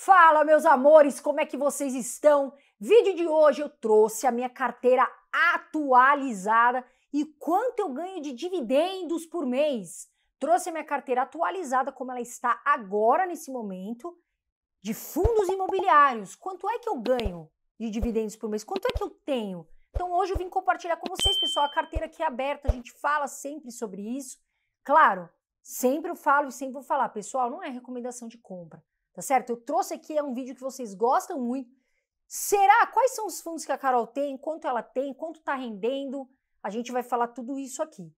Fala, meus amores, como é que vocês estão? Vídeo de hoje eu trouxe a minha carteira atualizada e quanto eu ganho de dividendos por mês. Trouxe a minha carteira atualizada como ela está agora nesse momento de fundos imobiliários. Quanto é que eu ganho de dividendos por mês? Quanto é que eu tenho? Então hoje eu vim compartilhar com vocês, pessoal, a carteira aqui é aberta, a gente fala sempre sobre isso. Claro, sempre eu falo e sempre vou falar, pessoal, não é recomendação de compra tá certo? Eu trouxe aqui, é um vídeo que vocês gostam muito. Será? Quais são os fundos que a Carol tem? Quanto ela tem? Quanto está rendendo? A gente vai falar tudo isso aqui.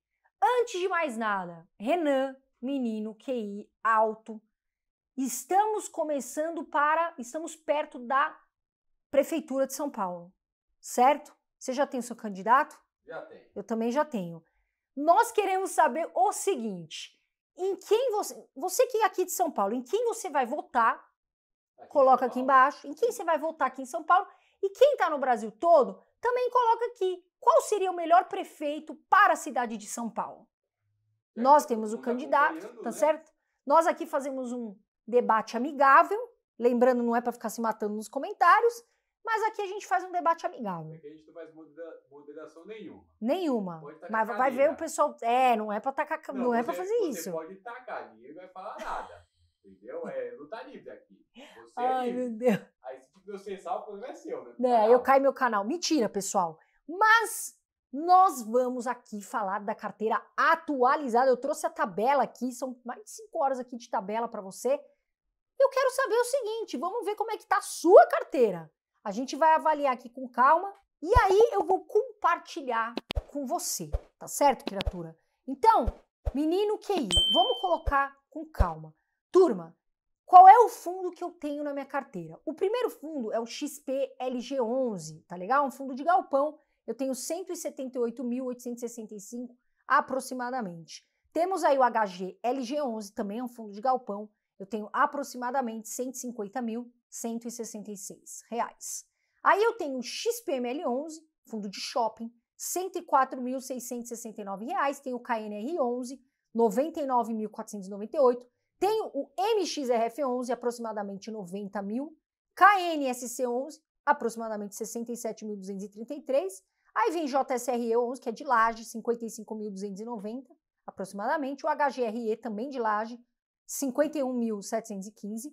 Antes de mais nada, Renan, menino QI alto, estamos começando para, estamos perto da Prefeitura de São Paulo, certo? Você já tem o seu candidato? Já tenho. Eu também já tenho. Nós queremos saber o seguinte: em quem você. Você que é aqui de São Paulo, em quem você vai votar? Aqui coloca aqui embaixo. Em quem você vai votar aqui em São Paulo? E quem está no Brasil todo, também coloca aqui. Qual seria o melhor prefeito para a cidade de São Paulo? É, Nós temos o é candidato, tá né? certo? Nós aqui fazemos um debate amigável. Lembrando, não é para ficar se matando nos comentários. Mas aqui a gente faz um debate amigável. Aqui é a gente não faz moderação nenhuma. Nenhuma. Mas vai ver o pessoal. É, não é pra tacar. Não, não é para fazer você isso. Você pode tacar, ninguém vai falar nada. entendeu? É tá livre aqui. Você Ai, é meu Deus. Aí se tipo, você salva, o problema é seu, né? É, eu caio meu canal. Mentira, pessoal. Mas nós vamos aqui falar da carteira atualizada. Eu trouxe a tabela aqui, são mais de 5 horas aqui de tabela para você. Eu quero saber o seguinte, vamos ver como é que tá a sua carteira. A gente vai avaliar aqui com calma e aí eu vou compartilhar com você, tá certo, criatura? Então, menino QI, vamos colocar com calma. Turma, qual é o fundo que eu tenho na minha carteira? O primeiro fundo é o XPLG11, tá legal? Um fundo de galpão. Eu tenho 178.865 aproximadamente. Temos aí o HG LG11, também é um fundo de galpão. Eu tenho aproximadamente 150 mil. 166 reais. Aí eu tenho o XPML11, fundo de shopping, 104.669 reais. Tenho o KNR11, 99.498. Tenho o MXRF11, aproximadamente 90 mil. KNSC11, aproximadamente 67.233. Aí vem JSRE11, que é de laje, 55.290 aproximadamente. O HGRE também de laje, 51.715.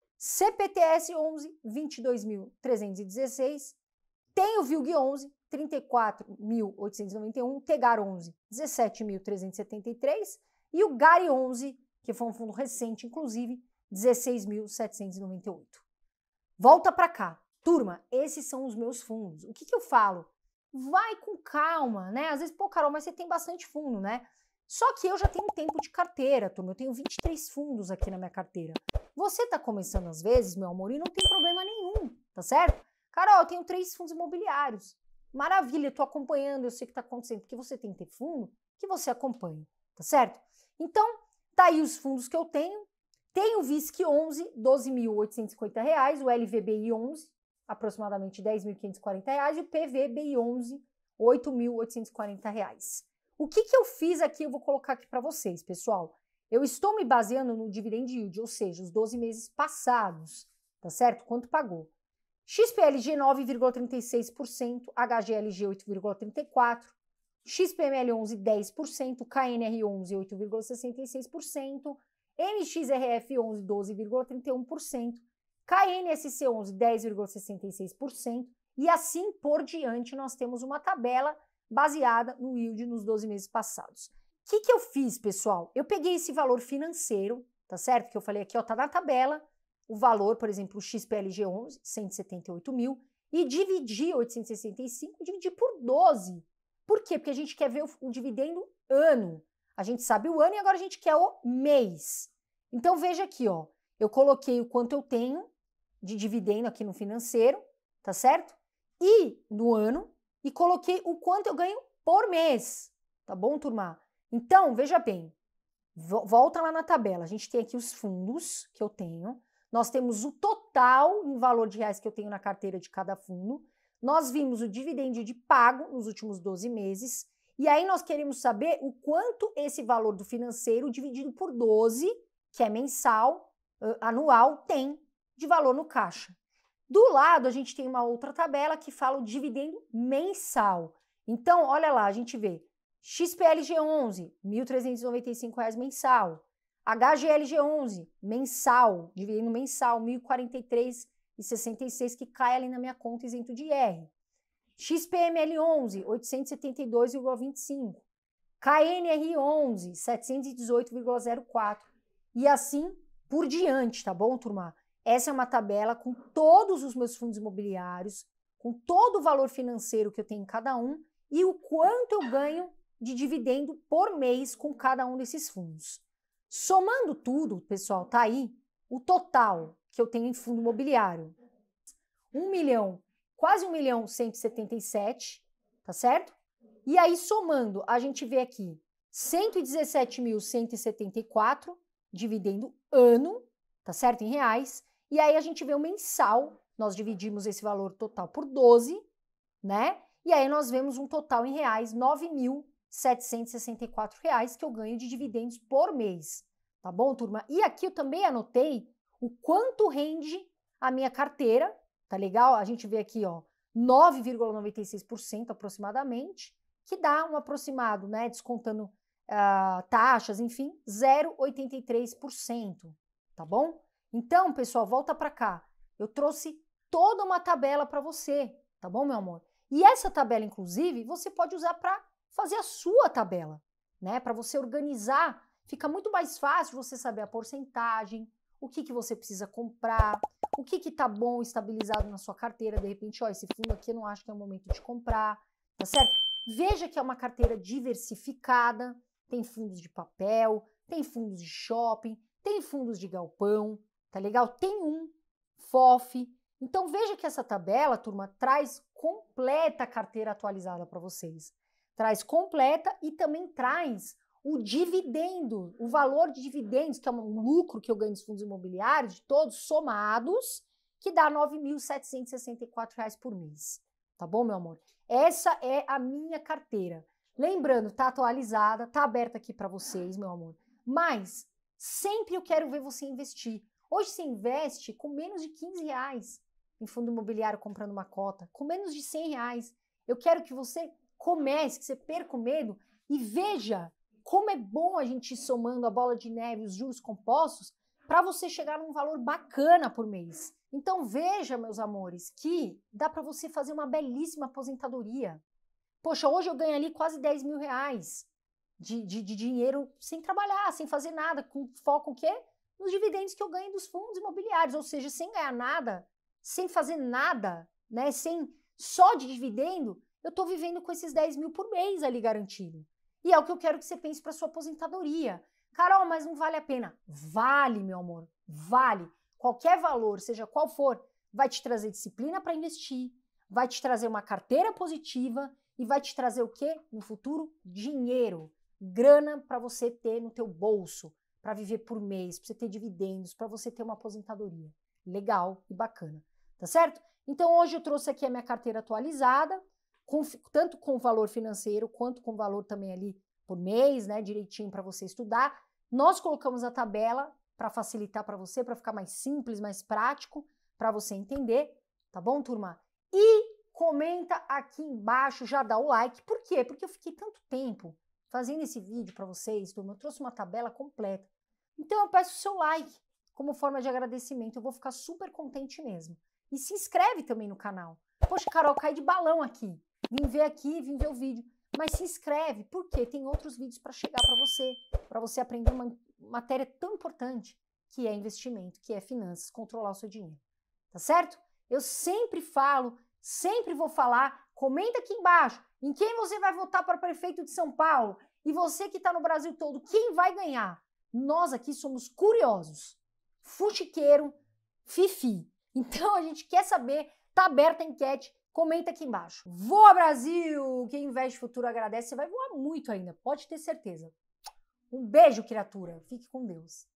CPTS 11 22.316, tem o VILG 11 34.891, TEGAR 11 17.373 e o GARI 11, que foi um fundo recente inclusive, 16.798. Volta para cá. Turma, esses são os meus fundos. O que, que eu falo? Vai com calma, né? Às vezes, pô, Carol, mas você tem bastante fundo, né? Só que eu já tenho tempo de carteira, turma. Eu tenho 23 fundos aqui na minha carteira. Você está começando às vezes, meu amor, e não tem problema nenhum, tá certo? Carol, eu tenho três fundos imobiliários. Maravilha, estou acompanhando, eu sei o que está acontecendo, porque você tem que ter fundo que você acompanha, tá certo? Então, tá aí os fundos que eu tenho. Tenho o VISC 11, 12.850 reais, o LVBI 11, aproximadamente 10.540 reais, e o PVBI 11, 8.840 reais. O que, que eu fiz aqui, eu vou colocar aqui para vocês, pessoal. Eu estou me baseando no dividend yield, ou seja, os 12 meses passados, tá certo? Quanto pagou? XPLG 9,36%, HGLG 8,34%, XPML 11 10%, KNR 11 8,66%, MXRF 11 12,31%, KNSC 11 10,66% e assim por diante nós temos uma tabela baseada no yield nos 12 meses passados. O que, que eu fiz, pessoal? Eu peguei esse valor financeiro, tá certo? Que eu falei aqui, ó, tá na tabela, o valor, por exemplo, o XPLG11, 178 mil, e dividi 865, dividi por 12. Por quê? Porque a gente quer ver o, o dividendo ano. A gente sabe o ano e agora a gente quer o mês. Então veja aqui, ó, eu coloquei o quanto eu tenho de dividendo aqui no financeiro, tá certo? E no ano e coloquei o quanto eu ganho por mês, tá bom, turma? Então, veja bem, volta lá na tabela. A gente tem aqui os fundos que eu tenho, nós temos o total em valor de reais que eu tenho na carteira de cada fundo, nós vimos o dividendo de pago nos últimos 12 meses, e aí nós queremos saber o quanto esse valor do financeiro dividido por 12, que é mensal, anual, tem de valor no caixa. Do lado, a gente tem uma outra tabela que fala o dividendo mensal. Então, olha lá, a gente vê XPLG11, R$ 1.395 mensal. HGLG11, mensal, dividendo mensal, R$ 1.043,66, que cai ali na minha conta isento de IR. XPML11, 872,25. KNR11, 718,04. E assim por diante, tá bom, turma? Essa é uma tabela com todos os meus fundos imobiliários, com todo o valor financeiro que eu tenho em cada um e o quanto eu ganho de dividendo por mês com cada um desses fundos. Somando tudo, pessoal, tá aí o total que eu tenho em fundo imobiliário. 1 milhão, quase 1 milhão 177, tá certo? E aí somando, a gente vê aqui 117.174 dividendo ano, tá certo? Em reais, e aí a gente vê o mensal, nós dividimos esse valor total por 12, né? E aí nós vemos um total em reais, R$ reais que eu ganho de dividendos por mês. Tá bom, turma? E aqui eu também anotei o quanto rende a minha carteira, tá legal? A gente vê aqui, ó, 9,96% aproximadamente, que dá um aproximado, né, descontando uh, taxas, enfim, 0,83%, tá bom? Então, pessoal, volta para cá. Eu trouxe toda uma tabela para você, tá bom, meu amor? E essa tabela, inclusive, você pode usar para fazer a sua tabela, né? Para você organizar, fica muito mais fácil você saber a porcentagem, o que, que você precisa comprar, o que está bom, estabilizado na sua carteira. De repente, ó, esse fundo aqui eu não acho que é o momento de comprar, tá certo? Veja que é uma carteira diversificada, tem fundos de papel, tem fundos de shopping, tem fundos de galpão, tá legal? Tem um, FOF. Então veja que essa tabela, turma, traz completa a carteira atualizada para vocês. Traz completa e também traz o dividendo, o valor de dividendos, que é um lucro que eu ganho dos fundos imobiliários, de todos somados, que dá R$ 9.764 por mês. Tá bom, meu amor? Essa é a minha carteira. Lembrando, tá atualizada, tá aberta aqui para vocês, meu amor. Mas sempre eu quero ver você investir. Hoje você investe com menos de 15 reais em fundo imobiliário comprando uma cota, com menos de 100 reais. Eu quero que você comece, que você perca o medo e veja como é bom a gente ir somando a bola de neve, os juros compostos, para você chegar num valor bacana por mês. Então veja, meus amores, que dá para você fazer uma belíssima aposentadoria. Poxa, hoje eu ganho ali quase 10 mil reais de, de, de dinheiro sem trabalhar, sem fazer nada, com foco o quê? nos dividendos que eu ganho dos fundos imobiliários, ou seja, sem ganhar nada, sem fazer nada, né, sem só de dividendo, eu estou vivendo com esses 10 mil por mês ali garantido. E é o que eu quero que você pense para sua aposentadoria. Carol, mas não vale a pena. Vale, meu amor, vale. Qualquer valor, seja qual for, vai te trazer disciplina para investir, vai te trazer uma carteira positiva e vai te trazer o quê? No futuro, dinheiro, grana para você ter no teu bolso para viver por mês, para você ter dividendos, para você ter uma aposentadoria legal e bacana, tá certo? Então hoje eu trouxe aqui a minha carteira atualizada, com, tanto com valor financeiro quanto com valor também ali por mês, né, direitinho para você estudar. Nós colocamos a tabela para facilitar para você, para ficar mais simples, mais prático, para você entender, tá bom, turma? E comenta aqui embaixo, já dá o like. Por quê? Porque eu fiquei tanto tempo fazendo esse vídeo para vocês, turma, eu trouxe uma tabela completa. Então eu peço o seu like como forma de agradecimento, eu vou ficar super contente mesmo. E se inscreve também no canal. Poxa, Carol, cai de balão aqui. Vim ver aqui, vim ver o vídeo. Mas se inscreve, porque tem outros vídeos para chegar para você, para você aprender uma matéria tão importante que é investimento, que é finanças, controlar o seu dinheiro. Tá certo? Eu sempre falo, sempre vou falar. Comenta aqui embaixo. Em quem você vai votar para prefeito de São Paulo? E você que está no Brasil todo, quem vai ganhar? Nós aqui somos curiosos, fuxiqueiro, fifi. Então a gente quer saber, tá aberta a enquete, comenta aqui embaixo. Voa Brasil! Quem investe futuro agradece, você vai voar muito ainda, pode ter certeza. Um beijo, criatura. Fique com Deus.